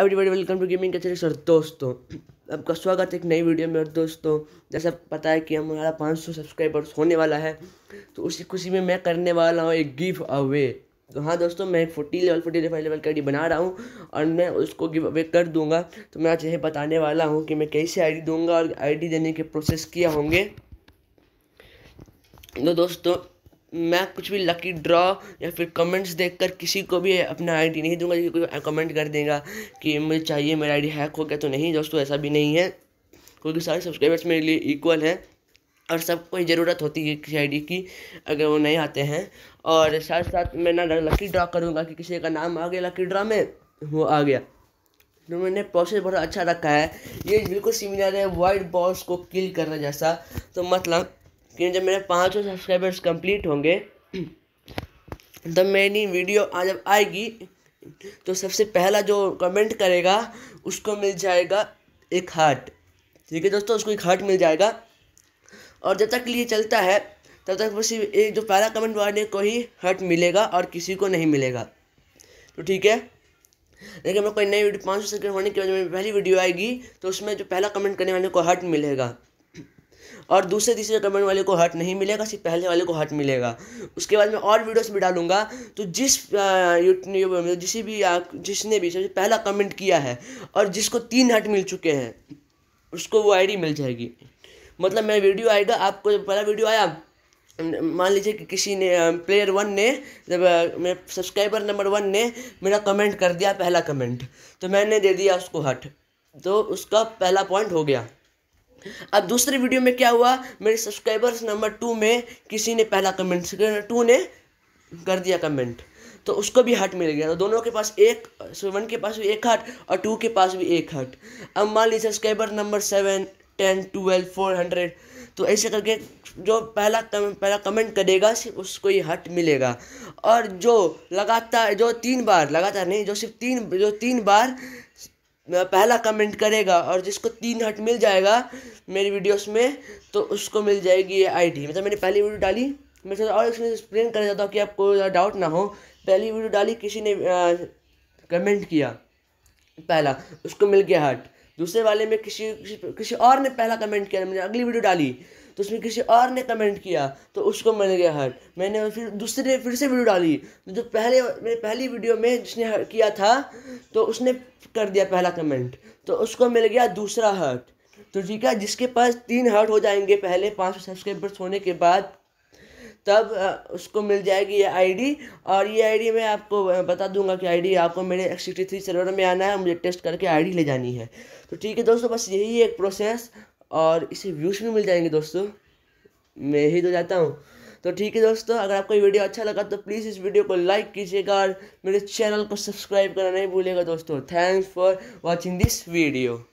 everybody welcome to gaming कचरे sir दोस्तों आपका स्वागत है एक नई वीडियो में और दोस्तों जैसा पता है कि हमारा 500 सब्सक्राइबर्स होने वाला है तो उसी खुशी में मैं करने वाला हूँ एक गिव अवे तो हाँ दोस्तों मैं एक forty level forty five level का आई बना रहा हूँ और मैं उसको गिव अवे कर दूंगा तो मैं आज यही बताने वाला हूँ कि मैं कैसे आई दूंगा और आई देने के प्रोसेस किया होंगे तो दोस्तों मैं कुछ भी लकी ड्रॉ या फिर कमेंट्स देखकर किसी को भी अपना आईडी नहीं दूंगा कि कोई कमेंट कर देगा कि मुझे चाहिए मेरा आईडी हैक हो गया तो नहीं दोस्तों ऐसा भी नहीं है क्योंकि सारे सब्सक्राइबर्स मेरे लिए इक्वल हैं और सबको ज़रूरत होती है किसी आईडी की अगर वो नहीं आते हैं और साथ साथ मैं ना लकी ड्रॉ करूँगा कि किसी का नाम आ गया लकी ड्रॉ में वो आ गया तो मैंने प्रोसेस बहुत अच्छा रखा है ये बिल्कुल सिमिलर है वाइट बॉल्स को किल करना जैसा तो मतलब कि जब मेरे पाँच सौ सब्सक्राइबर्स कंप्लीट होंगे तब मेरी वीडियो जब आएगी तो सबसे पहला जो कमेंट करेगा उसको मिल जाएगा एक हार्ट ठीक है दोस्तों उसको एक हार्ट मिल जाएगा और जब तक लिए चलता है तब तक सिर्फ एक जो पहला कमेंट वाले को ही हट मिलेगा और किसी को नहीं मिलेगा तो ठीक है लेकिन मैं कोई नई वीडियो पाँच सौ सेकेंड होने की वजह मेरी पहली वीडियो आएगी तो उसमें जो पहला कमेंट करने वाले को हर्ट मिलेगा और दूसरे तीसरे कमेंट वाले को हट नहीं मिलेगा सिर्फ पहले वाले को हट मिलेगा उसके बाद मैं और वीडियोस भी डालूंगा तो जिस यूट्यूब जिस जिसी भी जिसने भी सबसे पहला कमेंट किया है और जिसको तीन हट मिल चुके हैं उसको वो आईडी मिल जाएगी मतलब मैं वीडियो आएगा आपको जब पहला वीडियो आया मान लीजिए कि किसी ने प्लेयर वन ने जब मैं सब्सक्राइबर नंबर वन ने मेरा कमेंट कर दिया पहला कमेंट तो मैंने दे दिया उसको हट तो उसका पहला पॉइंट हो गया अब दूसरी वीडियो में क्या हुआ मेरे सब्सक्राइबर्स नंबर टू में किसी ने पहला कमेंट टू ने कर दिया कमेंट तो उसको भी हट मिल गया तो दोनों के पास एक वन के पास भी एक हट और टू के पास भी एक हट अब मान लीजिए subscriber number seven ten twelve four hundred तो ऐसे करके जो पहला कम, पहला कमेंट करेगा सिर्फ उसको ये हट मिलेगा और जो लगातार जो तीन बार लगातार नहीं जो सिर्फ तीन जो तीन बार पहला कमेंट करेगा और जिसको तीन हट मिल जाएगा मेरी वीडियोस में तो उसको मिल जाएगी ये आईडी मतलब मैंने पहली वीडियो डाली मैं सोचा और इसमें एक्सप्लेन कर जाता हूँ कि आपको डाउट ना हो पहली वीडियो डाली किसी ने आ, कमेंट किया पहला उसको मिल गया हट दूसरे वाले में किसी किसी और ने पहला कमेंट किया मैंने अगली वीडियो डाली तो उसमें किसी और ने कमेंट किया तो उसको मिल गया हर्ट मैंने फिर दूसरे फिर से वीडियो डाली तो जो पहले मेरी पहली वीडियो में जिसने किया था तो उसने कर दिया पहला कमेंट तो उसको मिल गया दूसरा हर्ट तो ठीक है जिसके पास तीन हर्ट हो जाएंगे पहले पाँच सौ सब्सक्राइबर्स होने के बाद तब उसको मिल जाएगी ये आईडी और ये आईडी मैं आपको बता दूंगा कि आईडी आपको मेरे सिक्सटी थ्री सर्वर में आना है मुझे टेस्ट करके आईडी ले जानी है तो ठीक है दोस्तों बस यही एक प्रोसेस और इसे व्यूज़ भी मिल जाएंगे दोस्तों मैं ही तो जाता हूँ तो ठीक है दोस्तों अगर आपको ये वीडियो अच्छा लगा तो प्लीज़ इस वीडियो को लाइक कीजिएगा और मेरे चैनल को सब्सक्राइब करना नहीं भूलेगा दोस्तों thanks for watching this video